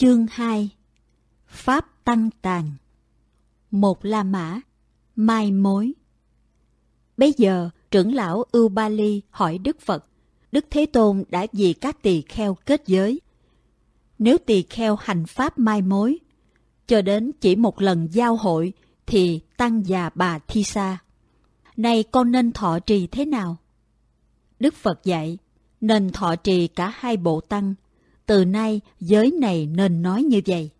Chương 2 Pháp Tăng Tàn Một La Mã Mai Mối Bây giờ, trưởng lão Ưu Ba Ly hỏi Đức Phật, Đức Thế Tôn đã vì các tỳ kheo kết giới. Nếu tỳ kheo hành pháp mai mối, cho đến chỉ một lần giao hội thì tăng già bà thi sa. Này con nên thọ trì thế nào? Đức Phật dạy, nên thọ trì cả hai bộ tăng từ nay giới này nên nói như vậy.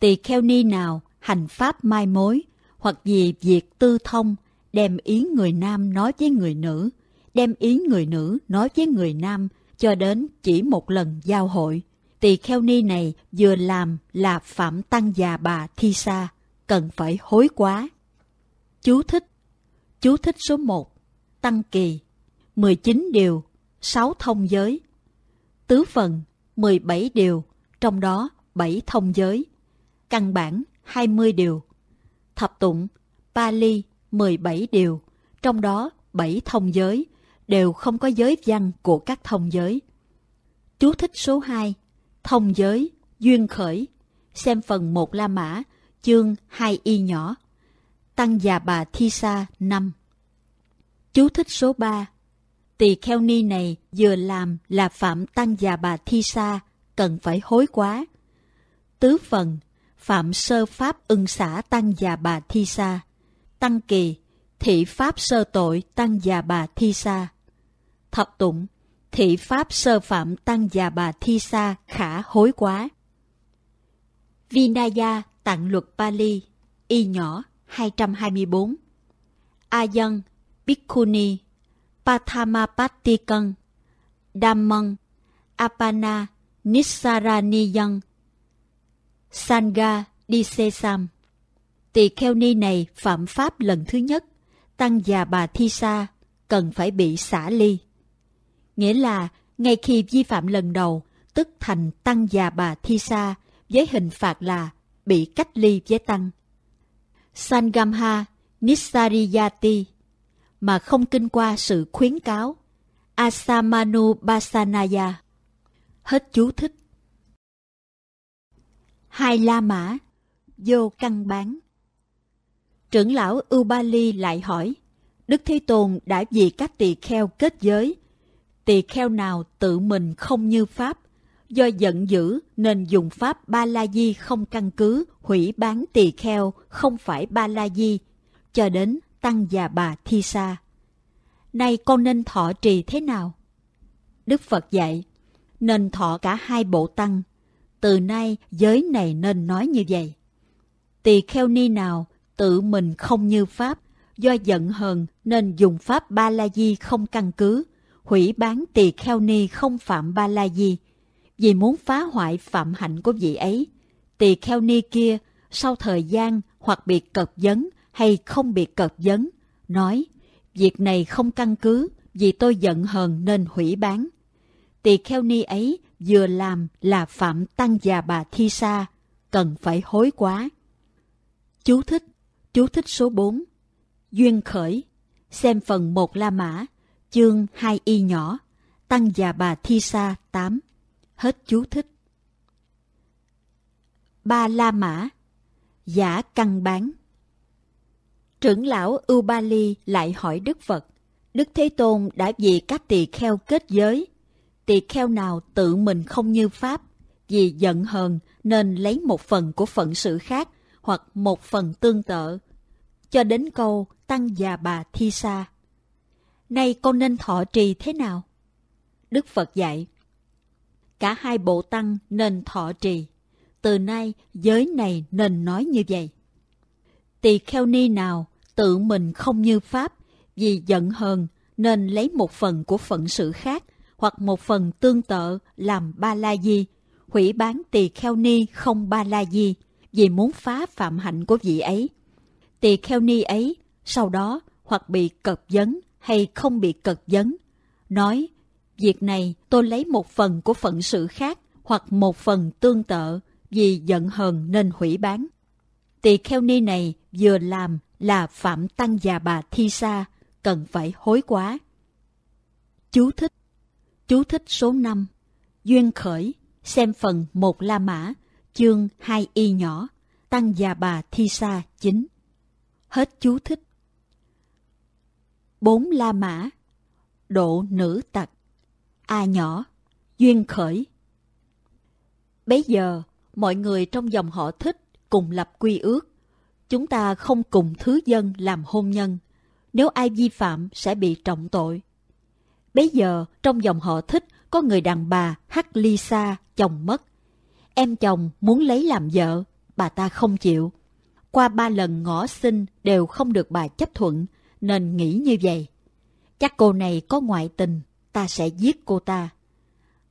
Tỳ kheo ni nào hành pháp mai mối, hoặc vì việc tư thông, đem ý người nam nói với người nữ, đem ý người nữ nói với người nam cho đến chỉ một lần giao hội. Tỳ kheo ni này vừa làm là phạm tăng già bà thi sa, cần phải hối quá. Chú thích Chú thích số 1 Tăng kỳ 19 điều 6 thông giới Tứ phần 17 điều, trong đó 7 thông giới. Căn bản 20 điều. Thập tụng, Pali 17 điều, trong đó 7 thông giới, đều không có giới văn của các thông giới. Chú thích số 2, thông giới, duyên khởi, xem phần 1 La Mã, chương 2 y nhỏ, tăng già bà Thi Sa 5. Chú thích số 3, tỳ kheo ni này vừa làm là phạm tăng già bà thi sa, cần phải hối quá. Tứ phần, phạm sơ pháp ưng xã tăng già bà thi sa. Tăng kỳ, thị pháp sơ tội tăng già bà thi sa. Thập tụng, thị pháp sơ phạm tăng già bà thi sa khả hối quá. Vinaya tặng luật Pali, y nhỏ 224. A dân, Bikuni Pathamapattikan, Dhammang, Apana Nisaraniyan, Sangha Disesam. Tỳ kheo ni này phạm pháp lần thứ nhất, tăng già bà thi sa, cần phải bị xả ly. Nghĩa là, ngay khi vi phạm lần đầu, tức thành tăng già bà thi sa, với hình phạt là bị cách ly với tăng. Sangamha Nisariyati mà không kinh qua sự khuyến cáo. Asamanu Basanaya Hết chú thích Hai La Mã Vô căn bán Trưởng lão Ubali lại hỏi Đức Thế Tôn đã vì các tỳ kheo kết giới Tỳ kheo nào tự mình không như Pháp Do giận dữ nên dùng Pháp Ba La Di không căn cứ Hủy bán tỳ kheo không phải Ba La Di Cho đến Tăng và bà Thi Sa. Nay con nên thọ trì thế nào? Đức Phật dạy, nên thọ cả hai bộ tăng. Từ nay giới này nên nói như vậy. Tỳ kheo ni nào tự mình không như Pháp, do giận hờn nên dùng Pháp Ba La Di không căn cứ, hủy bán tỳ kheo ni không phạm Ba La Di, vì muốn phá hoại phạm hạnh của vị ấy. Tỳ kheo ni kia, sau thời gian hoặc bị cật vấn, hay không bị cợt vấn, nói việc này không căn cứ vì tôi giận hờn nên hủy bán. Tỳ kheo ni ấy vừa làm là phạm tăng già bà Thi Sa, cần phải hối quá. Chú thích, chú thích số 4, Duyên khởi, xem phần 1 La Mã, chương 2 y nhỏ, tăng già bà Thi Sa 8. Hết chú thích. Ba La Mã, giả căn bán. Trưởng lão Ubali lại hỏi Đức Phật, Đức Thế Tôn đã vì các tỳ kheo kết giới. Tỳ kheo nào tự mình không như Pháp, vì giận hờn nên lấy một phần của phận sự khác hoặc một phần tương tự. Cho đến câu tăng già bà thi sa. Nay con nên thọ trì thế nào? Đức Phật dạy. Cả hai bộ tăng nên thọ trì. Từ nay giới này nên nói như vậy. Tỳ kheo ni nào tự mình không như Pháp, vì giận hờn nên lấy một phần của phận sự khác hoặc một phần tương tự làm ba la di, hủy bán tỳ kheo ni không ba la di vì muốn phá phạm hạnh của vị ấy. Tỳ kheo ni ấy sau đó hoặc bị cật vấn hay không bị cật vấn, nói việc này tôi lấy một phần của phận sự khác hoặc một phần tương tự vì giận hờn nên hủy bán tỳ kheo ni này vừa làm là phạm tăng già bà thi sa, cần phải hối quá. Chú thích Chú thích số 5 Duyên khởi, xem phần một La Mã, chương 2 y nhỏ, tăng già bà thi sa chính Hết chú thích. bốn La Mã Độ nữ tặc A nhỏ Duyên khởi Bấy giờ, mọi người trong dòng họ thích cùng lập quy ước. Chúng ta không cùng thứ dân làm hôn nhân. Nếu ai vi phạm sẽ bị trọng tội. bây giờ, trong dòng họ thích có người đàn bà hắc ly xa chồng mất. Em chồng muốn lấy làm vợ, bà ta không chịu. Qua ba lần ngõ xin đều không được bà chấp thuận, nên nghĩ như vậy. Chắc cô này có ngoại tình, ta sẽ giết cô ta.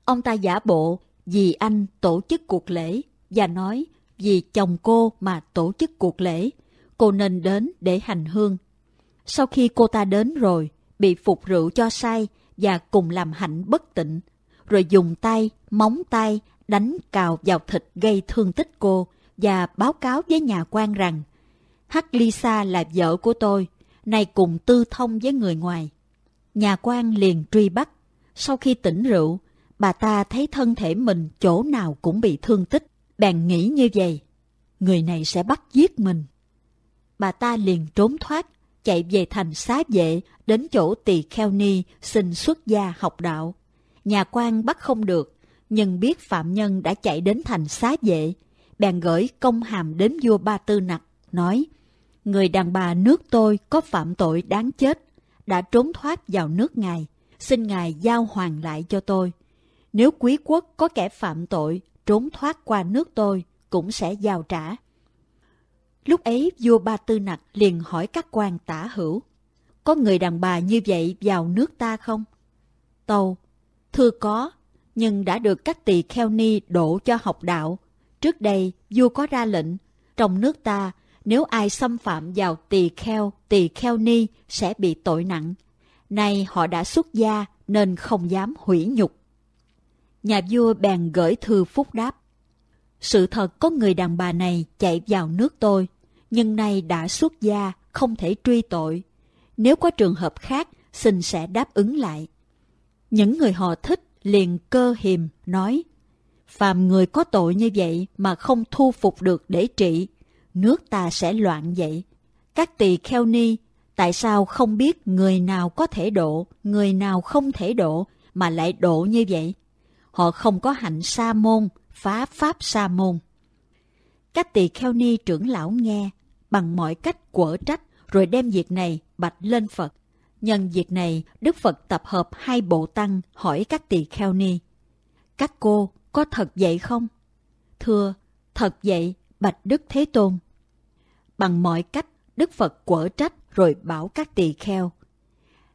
Ông ta giả bộ vì anh tổ chức cuộc lễ và nói vì chồng cô mà tổ chức cuộc lễ. Cô nên đến để hành hương. Sau khi cô ta đến rồi, bị phục rượu cho say và cùng làm hạnh bất tịnh, rồi dùng tay, móng tay đánh cào vào thịt gây thương tích cô và báo cáo với nhà quan rằng Hắc Lisa là vợ của tôi, nay cùng tư thông với người ngoài. Nhà quan liền truy bắt. Sau khi tỉnh rượu, bà ta thấy thân thể mình chỗ nào cũng bị thương tích. Bèn nghĩ như vậy, người này sẽ bắt giết mình. Bà ta liền trốn thoát, chạy về thành xá vệ đến chỗ tỳ kheo ni xin xuất gia học đạo. Nhà quan bắt không được, nhưng biết phạm nhân đã chạy đến thành xá vệ, bèn gửi công hàm đến vua Ba Tư Nặc, nói Người đàn bà nước tôi có phạm tội đáng chết, đã trốn thoát vào nước ngài, xin ngài giao hoàng lại cho tôi. Nếu quý quốc có kẻ phạm tội trốn thoát qua nước tôi cũng sẽ giao trả. Lúc ấy vua Ba Tư Nặc liền hỏi các quan tả hữu, có người đàn bà như vậy vào nước ta không? Tâu, thưa có, nhưng đã được các tỳ kheo ni đổ cho học đạo. Trước đây vua có ra lệnh, trong nước ta nếu ai xâm phạm vào tỳ kheo, tỳ kheo ni sẽ bị tội nặng. Nay họ đã xuất gia nên không dám hủy nhục nhà vua bèn gửi thư phúc đáp. Sự thật có người đàn bà này chạy vào nước tôi, nhưng nay đã xuất gia, không thể truy tội. Nếu có trường hợp khác, xin sẽ đáp ứng lại. Những người họ thích liền cơ hiềm nói, phàm người có tội như vậy mà không thu phục được để trị, nước ta sẽ loạn vậy. Các tỳ kheo ni, tại sao không biết người nào có thể độ, người nào không thể độ mà lại độ như vậy? họ không có hạnh sa môn, phá pháp sa môn. Các tỳ kheo ni trưởng lão nghe, bằng mọi cách quở trách rồi đem việc này bạch lên Phật. Nhân việc này, Đức Phật tập hợp hai bộ tăng hỏi các tỳ kheo ni. Các cô, có thật vậy không? Thưa, thật vậy, bạch Đức Thế Tôn. Bằng mọi cách, Đức Phật quở trách rồi bảo các tỳ kheo.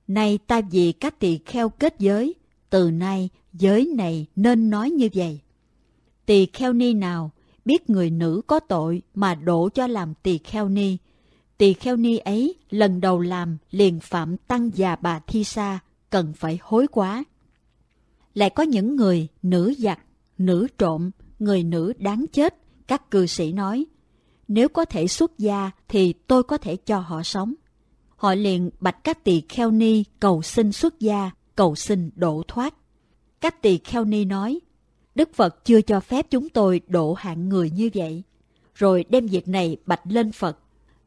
Nay ta vì các tỳ kheo kết giới, từ nay giới này nên nói như vậy. Tỳ kheo ni nào biết người nữ có tội mà đổ cho làm tỳ kheo ni, tỳ kheo ni ấy lần đầu làm liền phạm tăng già bà thi sa, cần phải hối quá. Lại có những người nữ giặc, nữ trộm, người nữ đáng chết, các cư sĩ nói, nếu có thể xuất gia thì tôi có thể cho họ sống. Họ liền bạch các tỳ kheo ni cầu xin xuất gia, cầu xin độ thoát. Các tỳ kheo ni nói, Đức Phật chưa cho phép chúng tôi độ hạng người như vậy. Rồi đem việc này bạch lên Phật.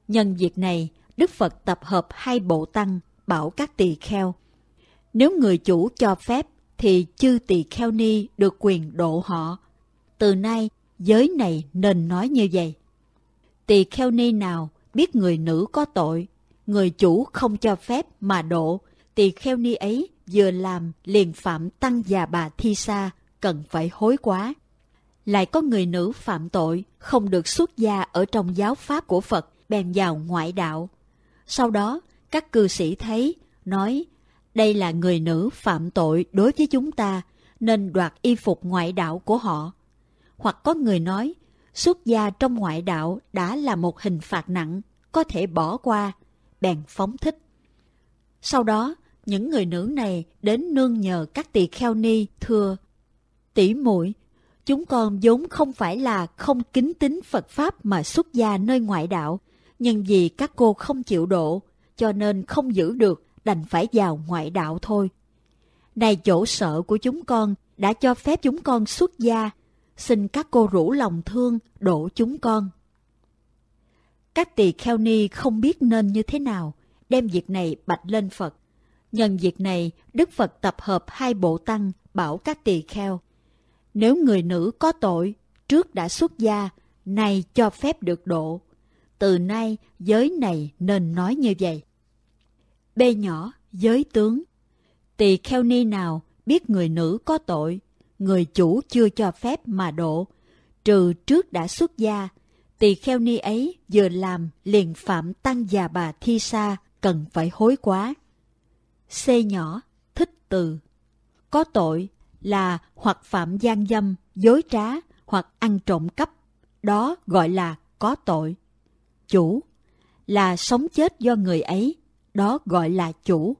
Nhân việc này, Đức Phật tập hợp hai bộ tăng, bảo các tỳ kheo. Nếu người chủ cho phép, thì chư tỳ kheo ni được quyền độ họ. Từ nay, giới này nên nói như vậy. Tỳ kheo ni nào biết người nữ có tội, người chủ không cho phép mà độ, tỳ kheo ni ấy vừa làm liền phạm tăng già bà Thi Sa, cần phải hối quá. Lại có người nữ phạm tội, không được xuất gia ở trong giáo pháp của Phật, bèn vào ngoại đạo. Sau đó, các cư sĩ thấy, nói, đây là người nữ phạm tội đối với chúng ta, nên đoạt y phục ngoại đạo của họ. Hoặc có người nói, xuất gia trong ngoại đạo đã là một hình phạt nặng, có thể bỏ qua, bèn phóng thích. Sau đó, những người nữ này đến nương nhờ các tỳ kheo ni thưa tỷ muội chúng con vốn không phải là không kính tín phật pháp mà xuất gia nơi ngoại đạo nhưng vì các cô không chịu độ cho nên không giữ được đành phải vào ngoại đạo thôi này chỗ sợ của chúng con đã cho phép chúng con xuất gia xin các cô rủ lòng thương độ chúng con các tỳ kheo ni không biết nên như thế nào đem việc này bạch lên phật Nhân việc này, Đức Phật tập hợp hai bộ tăng bảo các tỳ kheo. Nếu người nữ có tội, trước đã xuất gia, nay cho phép được độ. Từ nay, giới này nên nói như vậy. B nhỏ, giới tướng. Tỳ kheo ni nào biết người nữ có tội, người chủ chưa cho phép mà độ, trừ trước đã xuất gia, tỳ kheo ni ấy vừa làm liền phạm tăng già bà thi sa cần phải hối quá C nhỏ, thích từ. Có tội là hoặc phạm gian dâm, dối trá hoặc ăn trộm cắp. Đó gọi là có tội. Chủ là sống chết do người ấy. Đó gọi là chủ.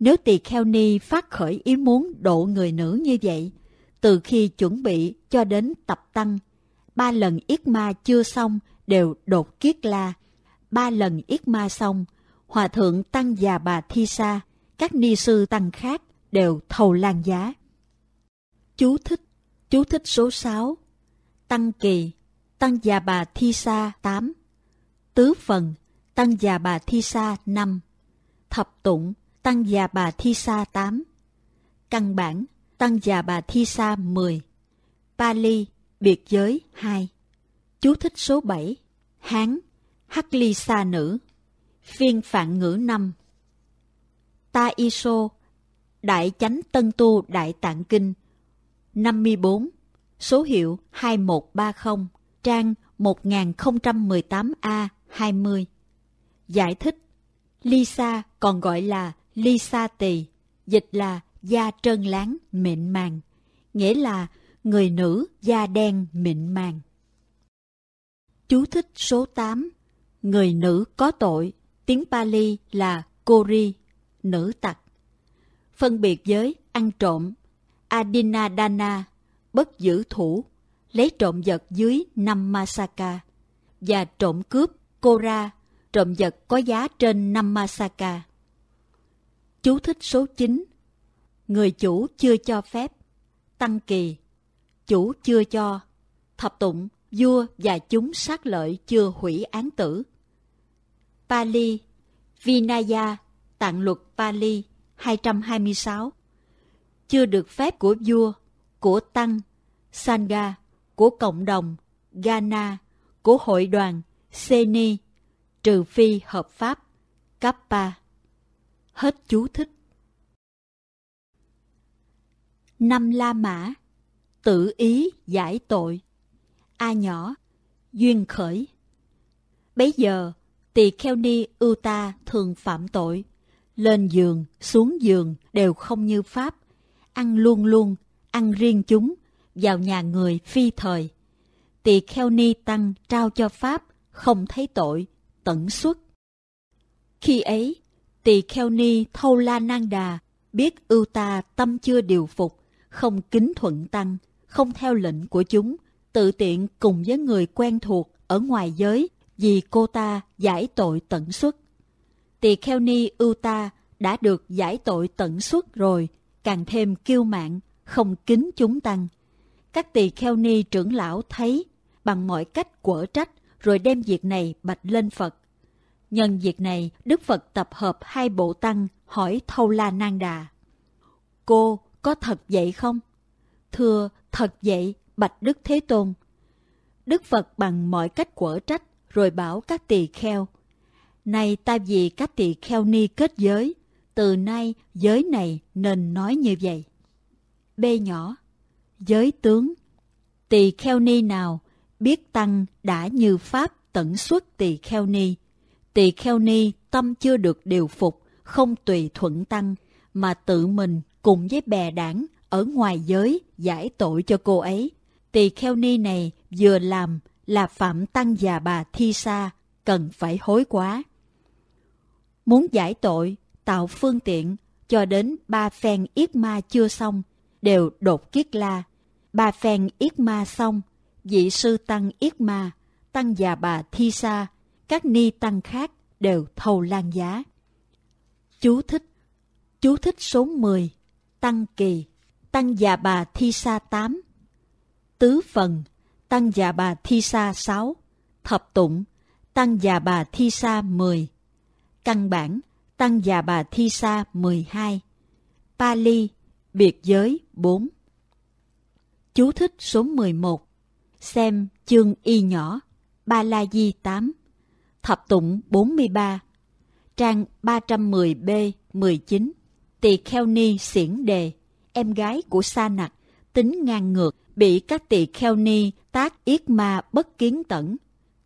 Nếu tỳ kheo ni phát khởi ý muốn độ người nữ như vậy, từ khi chuẩn bị cho đến tập tăng, ba lần yết ma chưa xong đều đột kiết la, ba lần yết ma xong Hòa thượng Tăng già bà Thi Sa, các ni sư tăng khác đều thầu lan giá. Chú thích Chú thích số 6 Tăng kỳ Tăng già bà Thi Sa 8 Tứ phần Tăng già bà Thi Sa 5 Thập tụng Tăng già bà Thi Sa 8 Căn bản Tăng già bà Thi Sa 10 Pali Biệt giới 2 Chú thích số 7 Hán Hắc Ly Sa Nữ Phiên phạn ngữ năm Ta Iso Đại Chánh Tân Tu Đại Tạng Kinh 54 Số hiệu 2130 Trang 1018A20 Giải thích Lisa còn gọi là Lisa Tỳ Dịch là da trơn láng mịn màng Nghĩa là người nữ da đen mịn màng Chú thích số 8 Người nữ có tội tiếng Pali là Kori, nữ tặc. Phân biệt giới ăn trộm, Adinadana, bất giữ thủ, lấy trộm vật dưới năm Masaka, và trộm cướp, Kora, trộm vật có giá trên năm Masaka. Chú thích số 9 Người chủ chưa cho phép Tăng kỳ Chủ chưa cho Thập tụng Vua và chúng sát lợi chưa hủy án tử Pali, Vinaya, Tạng luật Pali 226. Chưa được phép của vua, của tăng, sangha, của cộng đồng, gana, của hội đoàn, seni, trừ phi hợp pháp, kappa. Hết chú thích. Năm La Mã Tự ý giải tội A nhỏ Duyên khởi bây giờ tỳ kheo ni ưu ta thường phạm tội. Lên giường, xuống giường đều không như pháp. Ăn luôn luôn, ăn riêng chúng, vào nhà người phi thời. Tỳ kheo ni tăng trao cho pháp, không thấy tội, tẩn xuất. Khi ấy, tỳ kheo ni thâu la nan đà, biết ưu ta tâm chưa điều phục, không kính thuận tăng, không theo lệnh của chúng, tự tiện cùng với người quen thuộc ở ngoài giới vì cô ta giải tội tận xuất Tỳ kheo ni ưu ta đã được giải tội tận xuất rồi, càng thêm kiêu mạn, không kính chúng tăng. Các tỳ kheo ni trưởng lão thấy, bằng mọi cách quở trách, rồi đem việc này bạch lên Phật. Nhân việc này, Đức Phật tập hợp hai bộ tăng hỏi Thâu La Nan Đà. Cô có thật vậy không? Thưa, thật vậy, bạch Đức Thế Tôn. Đức Phật bằng mọi cách quở trách, rồi bảo các tỳ kheo. nay ta vì các tỳ kheo ni kết giới, từ nay giới này nên nói như vậy. B nhỏ, giới tướng, tỳ kheo ni nào biết tăng đã như pháp tận xuất tỳ kheo ni. Tỳ kheo ni tâm chưa được điều phục, không tùy thuận tăng, mà tự mình cùng với bè đảng ở ngoài giới giải tội cho cô ấy. Tỳ kheo ni này vừa làm là Phạm Tăng già bà Thi Sa cần phải hối quá. Muốn giải tội, tạo phương tiện, cho đến ba phen yết ma chưa xong, đều đột kiết la. Ba phen yết ma xong, vị sư tăng yết ma, tăng già bà Thi Sa, các ni tăng khác đều thâu lan giá. Chú thích Chú thích số 10 Tăng kỳ Tăng già bà Thi Sa 8 Tứ phần Tăng già bà Thi Sa 6, Thập Tụng, Tăng già bà Thi Sa 10, Căn bản, Tăng già bà Thi Sa 12, Pali, Biệt giới 4. Chú thích số 11, xem chương y nhỏ, Ba La Di 8, Thập Tụng 43, trang 310B19, Tỳ Kheo Ni Xiển Đề, em gái của Sa Nặc, tính ngang ngược, bị các tỳ kheo ni tác yết ma bất kiến tẩn,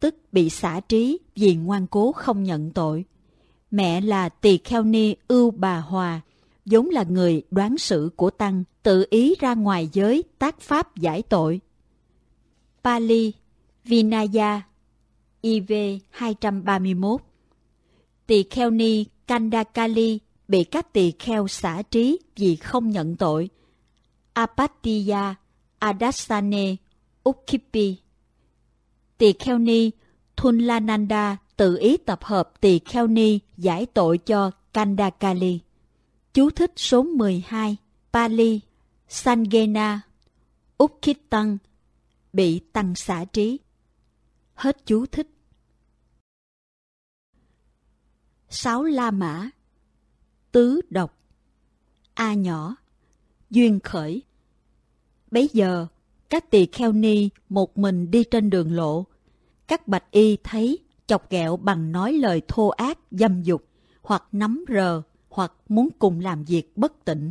tức bị xả trí vì ngoan cố không nhận tội. Mẹ là tỳ kheo ni ưu bà hòa, vốn là người đoán sự của Tăng, tự ý ra ngoài giới tác pháp giải tội. Pali, Vinaya, IV 231 Tỳ kheo ni Kandakali bị các tỳ kheo xả trí vì không nhận tội. Apatiya, Adasane Ukkipi. Tỳ Kheo Ni, Thunlananda tự ý tập hợp Tỳ Kheo Ni giải tội cho Kandakali. Chú thích số 12, Pali, Sangena, Ukkhit Tăng, bị tăng xả trí. Hết chú thích. Sáu La Mã Tứ độc A nhỏ Duyên khởi Bấy giờ các tỳ kheo ni một mình đi trên đường lộ. Các bạch y thấy chọc ghẹo bằng nói lời thô ác, dâm dục, hoặc nắm rờ, hoặc muốn cùng làm việc bất tỉnh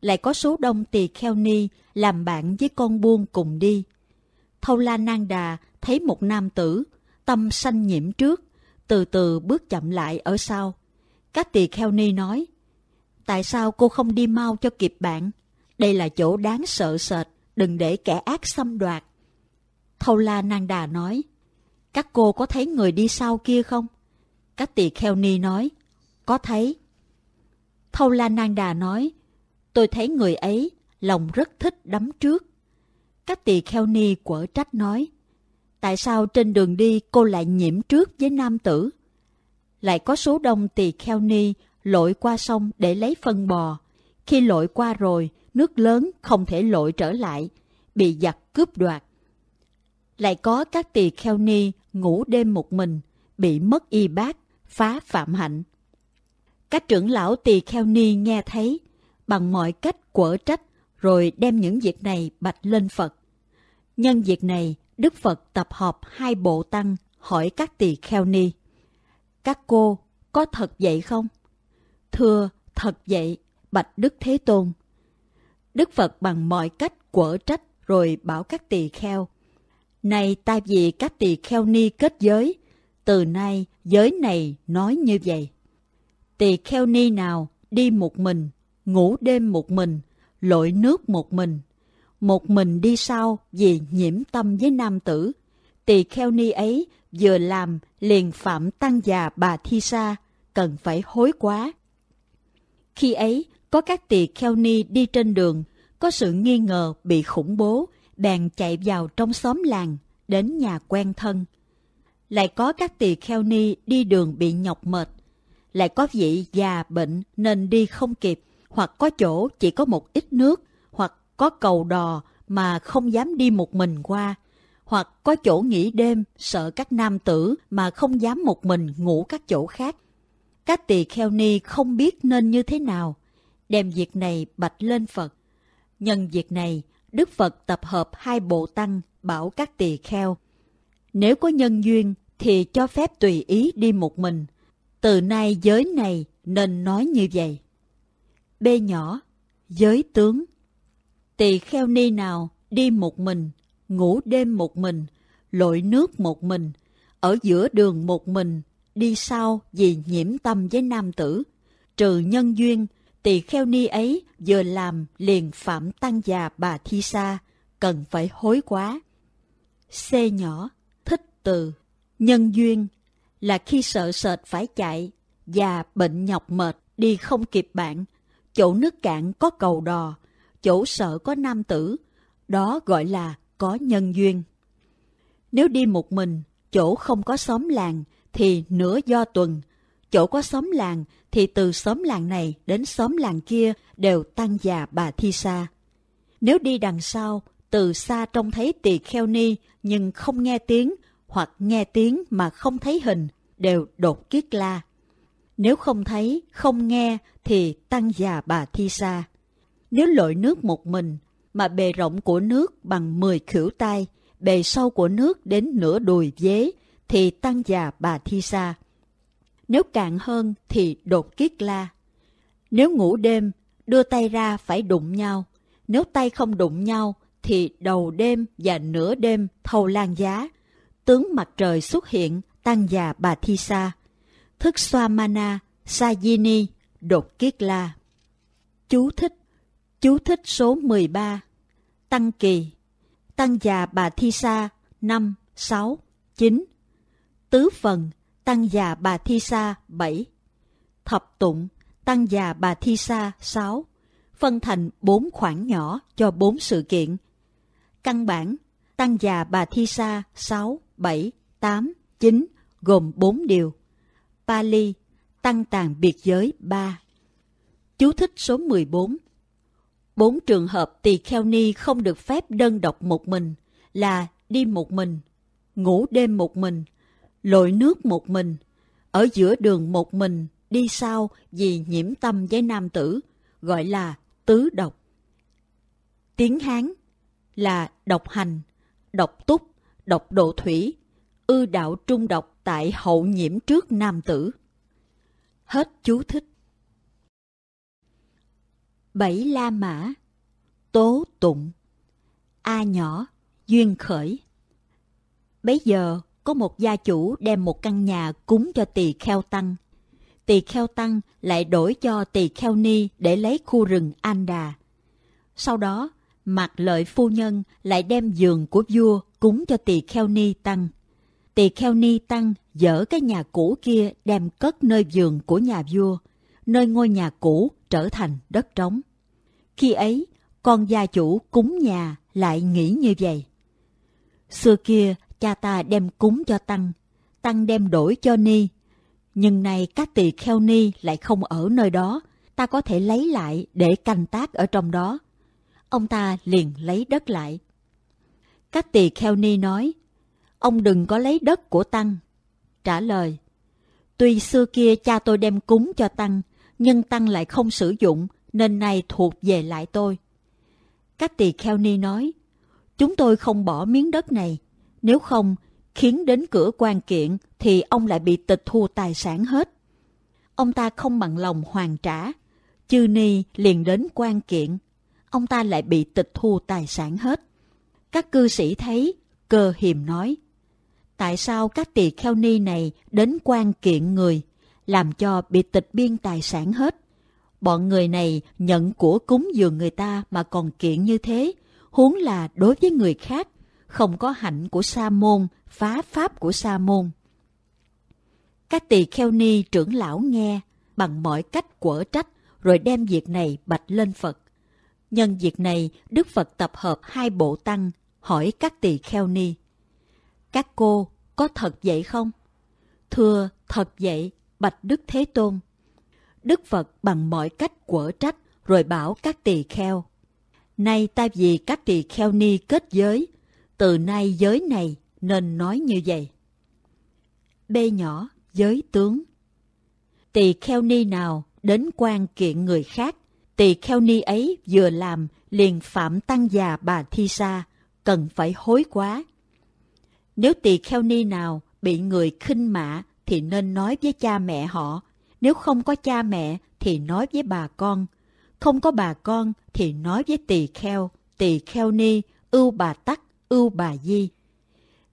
Lại có số đông tỳ kheo ni làm bạn với con buôn cùng đi. Thâu La Nang Đà thấy một nam tử, tâm sanh nhiễm trước, từ từ bước chậm lại ở sau. Các tỳ kheo ni nói, tại sao cô không đi mau cho kịp bạn? Đây là chỗ đáng sợ sệt, đừng để kẻ ác xâm đoạt. Thâu La Nang Đà nói, các cô có thấy người đi sau kia không? Các tỳ kheo ni nói, có thấy. Thâu La Nang Đà nói, tôi thấy người ấy lòng rất thích đấm trước. Các tỳ kheo ni quở trách nói, tại sao trên đường đi cô lại nhiễm trước với nam tử? Lại có số đông tỳ kheo ni lội qua sông để lấy phân bò. Khi lội qua rồi, nước lớn không thể lội trở lại, bị giặc cướp đoạt. Lại có các tỳ kheo ni ngủ đêm một mình, bị mất y bác, phá phạm hạnh. Các trưởng lão tỳ kheo ni nghe thấy, bằng mọi cách quở trách rồi đem những việc này bạch lên Phật. Nhân việc này, Đức Phật tập họp hai bộ tăng hỏi các tỳ kheo ni. Các cô, có thật vậy không? Thưa, thật vậy, bạch Đức Thế Tôn. Đức Phật bằng mọi cách quở trách rồi bảo các tỳ kheo. Này ta vì các tỳ kheo ni kết giới, từ nay giới này nói như vậy. Tỳ kheo ni nào đi một mình, ngủ đêm một mình, lội nước một mình. Một mình đi sau vì nhiễm tâm với nam tử. Tỳ kheo ni ấy vừa làm liền phạm tăng già bà Thi Sa, cần phải hối quá. Khi ấy, có các tỳ kheo ni đi trên đường, có sự nghi ngờ bị khủng bố, bèn chạy vào trong xóm làng, đến nhà quen thân. Lại có các tỳ kheo ni đi đường bị nhọc mệt, lại có vị già bệnh nên đi không kịp, hoặc có chỗ chỉ có một ít nước, hoặc có cầu đò mà không dám đi một mình qua, hoặc có chỗ nghỉ đêm sợ các nam tử mà không dám một mình ngủ các chỗ khác. Các tỳ kheo ni không biết nên như thế nào, đem việc này bạch lên Phật. Nhân việc này, Đức Phật tập hợp hai bộ tăng bảo các tỳ kheo. Nếu có nhân duyên thì cho phép tùy ý đi một mình. Từ nay giới này nên nói như vậy. B nhỏ, giới tướng. Tỳ kheo ni nào đi một mình, ngủ đêm một mình, lội nước một mình, ở giữa đường một mình, đi sau vì nhiễm tâm với nam tử, trừ nhân duyên, tỳ kheo ni ấy vừa làm liền phạm tăng già bà thi sa cần phải hối quá c nhỏ thích từ nhân duyên là khi sợ sệt phải chạy và bệnh nhọc mệt đi không kịp bạn chỗ nước cạn có cầu đò chỗ sợ có nam tử đó gọi là có nhân duyên nếu đi một mình chỗ không có xóm làng thì nửa do tuần chỗ có xóm làng thì từ xóm làng này đến xóm làng kia đều tăng già bà Thi Sa. Nếu đi đằng sau, từ xa trông thấy tỳ kheo ni nhưng không nghe tiếng hoặc nghe tiếng mà không thấy hình đều đột kiết la. Nếu không thấy, không nghe thì tăng già bà Thi Sa. Nếu lội nước một mình mà bề rộng của nước bằng 10 khỉu tay, bề sâu của nước đến nửa đùi dế thì tăng già bà Thi Sa nếu cạn hơn thì đột kiết la. Nếu ngủ đêm, đưa tay ra phải đụng nhau. Nếu tay không đụng nhau thì đầu đêm và nửa đêm thâu lan giá. Tướng mặt trời xuất hiện, tăng già bà thi sa. Thức xoa mana, sa sajini, đột kiết la. Chú thích Chú thích số 13 Tăng kỳ Tăng già bà thi sa 5, 6, 9 Tứ phần Tăng già bà Thi Sa 7 Thập tụng Tăng già bà Thi Sa 6 Phân thành 4 khoản nhỏ cho 4 sự kiện Căn bản Tăng già bà Thi Sa 6, 7, 8, 9 gồm 4 điều Pali Tăng tàng biệt giới 3 Chú thích số 14 Bốn trường hợp tỳ kheo ni không được phép đơn độc một mình là đi một mình, ngủ đêm một mình, lội nước một mình, ở giữa đường một mình đi sau vì nhiễm tâm với nam tử, gọi là tứ độc. Tiếng Hán là độc hành, độc túc, độc độ thủy, ư đạo trung độc tại hậu nhiễm trước nam tử. Hết chú thích. Bảy La Mã Tố Tụng A nhỏ Duyên khởi bây giờ có một gia chủ đem một căn nhà cúng cho tỳ kheo tăng. Tỳ kheo tăng lại đổi cho tỳ kheo ni để lấy khu rừng An Đà. Sau đó, Mạc Lợi phu nhân lại đem giường của vua cúng cho tỳ kheo ni tăng. Tỳ kheo ni tăng dỡ cái nhà cũ kia đem cất nơi giường của nhà vua, nơi ngôi nhà cũ trở thành đất trống. Khi ấy, con gia chủ cúng nhà lại nghĩ như vậy. Xưa kia cha ta đem cúng cho Tăng, Tăng đem đổi cho Ni. Nhưng nay các tỳ kheo Ni lại không ở nơi đó, ta có thể lấy lại để canh tác ở trong đó. Ông ta liền lấy đất lại. Các tỳ kheo Ni nói, ông đừng có lấy đất của Tăng. Trả lời, tuy xưa kia cha tôi đem cúng cho Tăng, nhưng Tăng lại không sử dụng nên nay thuộc về lại tôi. Các tỳ kheo ni nói, chúng tôi không bỏ miếng đất này, nếu không, khiến đến cửa quan kiện thì ông lại bị tịch thu tài sản hết. Ông ta không bằng lòng hoàn trả. Chư Ni liền đến quan kiện. Ông ta lại bị tịch thu tài sản hết. Các cư sĩ thấy, cơ hiềm nói. Tại sao các tỳ kheo ni này đến quan kiện người, làm cho bị tịch biên tài sản hết? Bọn người này nhận của cúng dường người ta mà còn kiện như thế, huống là đối với người khác không có hạnh của sa môn, phá pháp của sa môn. Các tỳ kheo ni trưởng lão nghe, bằng mọi cách quở trách, rồi đem việc này bạch lên Phật. Nhân việc này, Đức Phật tập hợp hai bộ tăng, hỏi các tỳ kheo ni. Các cô, có thật vậy không? Thưa, thật vậy, bạch Đức Thế Tôn. Đức Phật bằng mọi cách quở trách, rồi bảo các tỳ kheo. Nay ta vì các tỳ kheo ni kết giới, từ nay giới này nên nói như vậy. B nhỏ, giới tướng. Tỳ kheo ni nào đến quan kiện người khác, tỳ kheo ni ấy vừa làm liền phạm tăng già bà thi sa, cần phải hối quá. Nếu tỳ kheo ni nào bị người khinh mạ thì nên nói với cha mẹ họ, nếu không có cha mẹ thì nói với bà con, không có bà con thì nói với tỳ kheo, tỳ kheo ni, ưu bà tắc, Ưu Bà Di.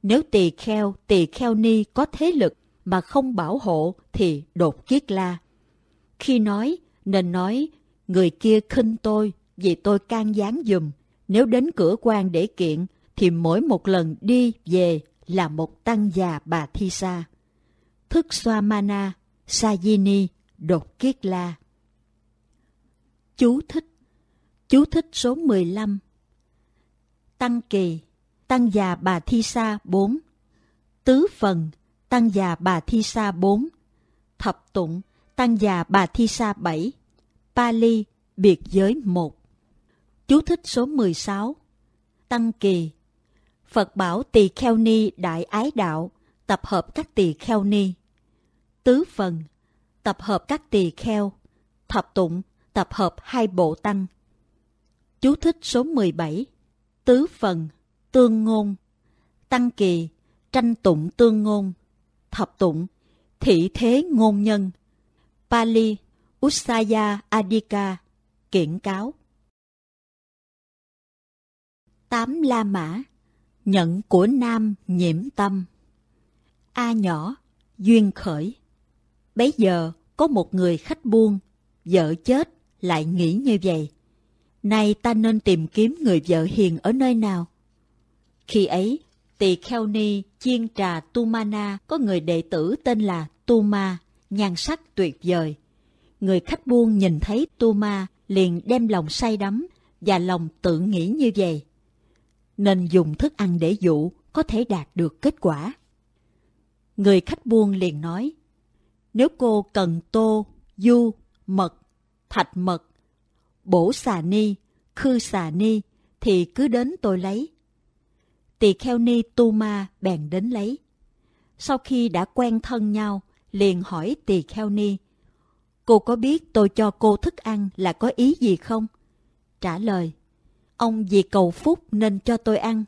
Nếu tỳ kheo, tỳ kheo ni có thế lực mà không bảo hộ thì đột kiết la. Khi nói, nên nói, người kia khinh tôi vì tôi can gián dùm. Nếu đến cửa quan để kiện thì mỗi một lần đi về là một tăng già bà thi sa. Thức xoa mana, sa di ni, đột kiết la. Chú thích Chú thích số 15 Tăng kỳ Tăng già bà Thi Sa 4 Tứ phần Tăng già bà Thi Sa 4 Thập tụng Tăng già bà Thi Sa 7 Pali Biệt giới 1 Chú thích số 16 Tăng kỳ Phật bảo tỳ kheo ni đại ái đạo Tập hợp các tỳ kheo ni Tứ phần Tập hợp các tỳ kheo Thập tụng Tập hợp hai bộ tăng Chú thích số 17 Tứ phần tương ngôn, tăng kỳ, tranh tụng tương ngôn, thập tụng, thị thế ngôn nhân, Pali, Usaya Adika, kiển cáo. tám La Mã Nhận của Nam nhiễm tâm A nhỏ, duyên khởi Bấy giờ có một người khách buôn, vợ chết lại nghĩ như vậy. Nay ta nên tìm kiếm người vợ hiền ở nơi nào? Khi ấy, tỳ kheo ni chiên trà Tumana có người đệ tử tên là Tuma, nhan sắc tuyệt vời. Người khách buôn nhìn thấy Tuma liền đem lòng say đắm và lòng tự nghĩ như vậy. Nên dùng thức ăn để dụ có thể đạt được kết quả. Người khách buôn liền nói, nếu cô cần tô, du, mật, thạch mật, bổ xà ni, khư xà ni thì cứ đến tôi lấy tỳ kheo ni tu ma bèn đến lấy. Sau khi đã quen thân nhau, liền hỏi tỳ kheo ni, Cô có biết tôi cho cô thức ăn là có ý gì không? Trả lời, ông vì cầu phúc nên cho tôi ăn.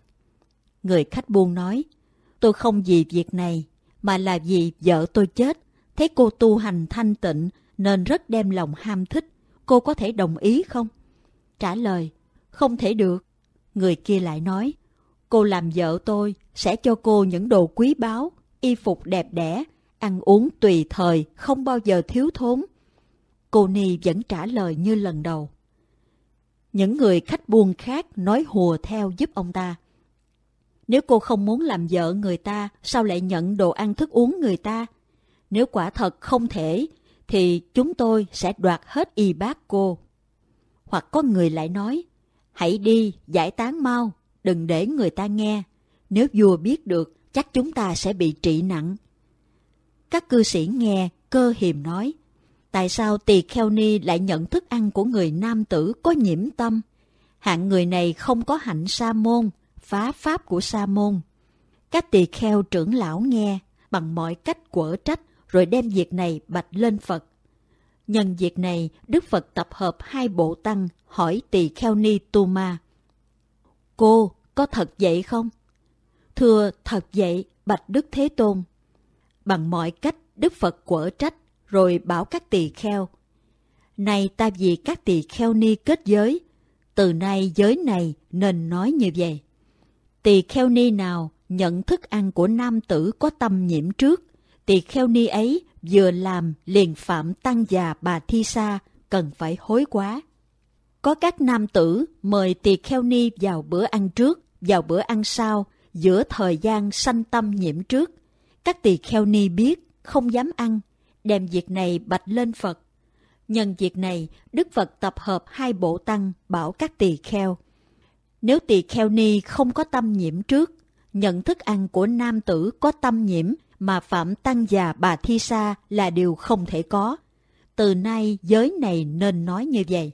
Người khách buôn nói, tôi không vì việc này, mà là vì vợ tôi chết, thấy cô tu hành thanh tịnh nên rất đem lòng ham thích, cô có thể đồng ý không? Trả lời, không thể được. Người kia lại nói, cô làm vợ tôi sẽ cho cô những đồ quý báu, y phục đẹp đẽ, ăn uống tùy thời, không bao giờ thiếu thốn. Cô Ni vẫn trả lời như lần đầu. Những người khách buôn khác nói hùa theo giúp ông ta. Nếu cô không muốn làm vợ người ta, sao lại nhận đồ ăn thức uống người ta? Nếu quả thật không thể, thì chúng tôi sẽ đoạt hết y bác cô. Hoặc có người lại nói, hãy đi, giải tán mau, đừng để người ta nghe. Nếu vua biết được, chắc chúng ta sẽ bị trị nặng. Các cư sĩ nghe, cơ hiềm nói, tại sao tỳ kheo ni lại nhận thức ăn của người nam tử có nhiễm tâm? Hạng người này không có hạnh sa môn, phá pháp của sa môn. Các tỳ kheo trưởng lão nghe, bằng mọi cách quở trách, rồi đem việc này bạch lên Phật. Nhân việc này, Đức Phật tập hợp hai bộ tăng hỏi tỳ kheo ni tu ma. Cô có thật vậy không? Thưa thật vậy, Bạch Đức Thế Tôn. Bằng mọi cách, Đức Phật quở trách, rồi bảo các tỳ kheo. Này ta vì các tỳ kheo ni kết giới, từ nay giới này nên nói như vậy. Tỳ kheo ni nào nhận thức ăn của nam tử có tâm nhiễm trước, tỳ kheo ni ấy vừa làm liền phạm tăng già bà Thi Sa cần phải hối quá. Có các nam tử mời tỳ kheo ni vào bữa ăn trước, vào bữa ăn sau, giữa thời gian sanh tâm nhiễm trước. Các tỳ kheo ni biết, không dám ăn, đem việc này bạch lên Phật. Nhân việc này, Đức Phật tập hợp hai bộ tăng bảo các tỳ kheo. Nếu tỳ kheo ni không có tâm nhiễm trước, nhận thức ăn của nam tử có tâm nhiễm mà phạm tăng già bà Thi Sa là điều không thể có. Từ nay giới này nên nói như vậy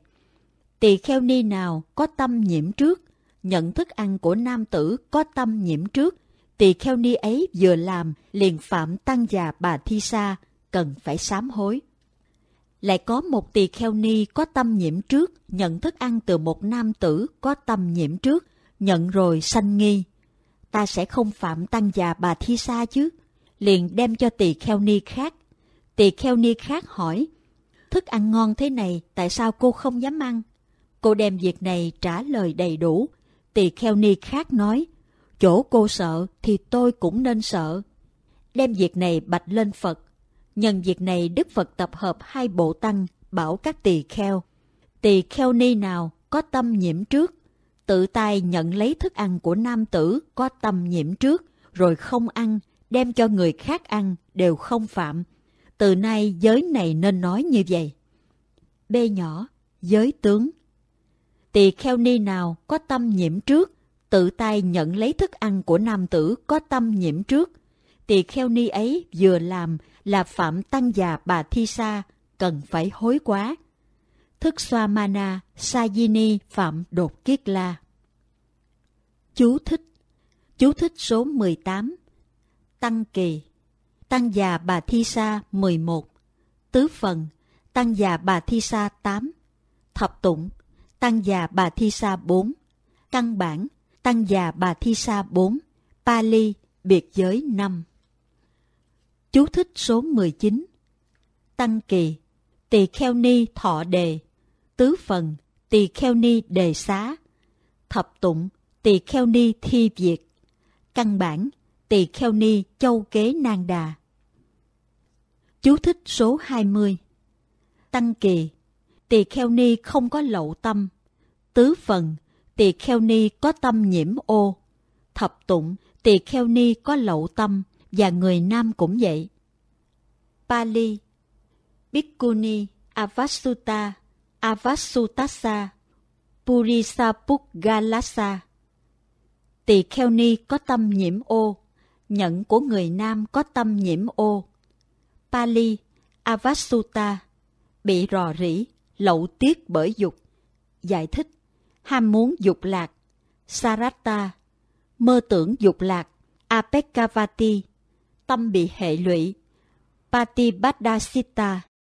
tỳ kheo ni nào có tâm nhiễm trước, nhận thức ăn của nam tử có tâm nhiễm trước, tỳ kheo ni ấy vừa làm liền phạm tăng già bà thi sa, cần phải sám hối. Lại có một tỳ kheo ni có tâm nhiễm trước, nhận thức ăn từ một nam tử có tâm nhiễm trước, nhận rồi sanh nghi. Ta sẽ không phạm tăng già bà thi sa chứ, liền đem cho tỳ kheo ni khác. Tỳ kheo ni khác hỏi, thức ăn ngon thế này tại sao cô không dám ăn? Cô đem việc này trả lời đầy đủ. Tỳ kheo ni khác nói, chỗ cô sợ thì tôi cũng nên sợ. Đem việc này bạch lên Phật. Nhân việc này Đức Phật tập hợp hai bộ tăng bảo các tỳ kheo. Tỳ kheo ni nào có tâm nhiễm trước, tự tay nhận lấy thức ăn của nam tử có tâm nhiễm trước, rồi không ăn, đem cho người khác ăn đều không phạm. Từ nay giới này nên nói như vậy. B nhỏ, giới tướng tỳ kheo ni nào có tâm nhiễm trước, tự tay nhận lấy thức ăn của nam tử có tâm nhiễm trước. Tỳ kheo ni ấy vừa làm là phạm tăng già bà Thi Sa, cần phải hối quá. Thức xoa mana, sa di ni phạm đột kiết la. Chú thích Chú thích số 18 Tăng kỳ Tăng già bà Thi Sa 11 Tứ phần Tăng già bà Thi Sa 8 Thập tụng Tăng già Bà Thi Sa 4, Căn bản, Tăng già Bà Thi Sa 4, Pali, Biệt giới 5. Chú thích số 19 Tăng kỳ, Tỳ Kheo Ni Thọ Đề, Tứ Phần, Tỳ Kheo Ni Đề Xá, Thập Tụng, Tỳ Kheo Ni Thi Việt, Căn bản, Tỳ Kheo Ni Châu Kế Nang Đà. Chú thích số 20 Tăng kỳ, tỳ kheo ni không có lậu tâm. Tứ phần, tỳ kheo ni có tâm nhiễm ô. Thập tụng, tỳ kheo ni có lậu tâm, và người nam cũng vậy. Pali Bhikkhuni Avasuta Avasutasa purisapugalasa Tỳ kheo ni có tâm nhiễm ô, nhận của người nam có tâm nhiễm ô. Pali Avasuta bị rò rỉ lậu tiết bởi dục. Giải thích, ham muốn dục lạc, Saratta, mơ tưởng dục lạc, Apekavati, tâm bị hệ lụy, Patibhadasita.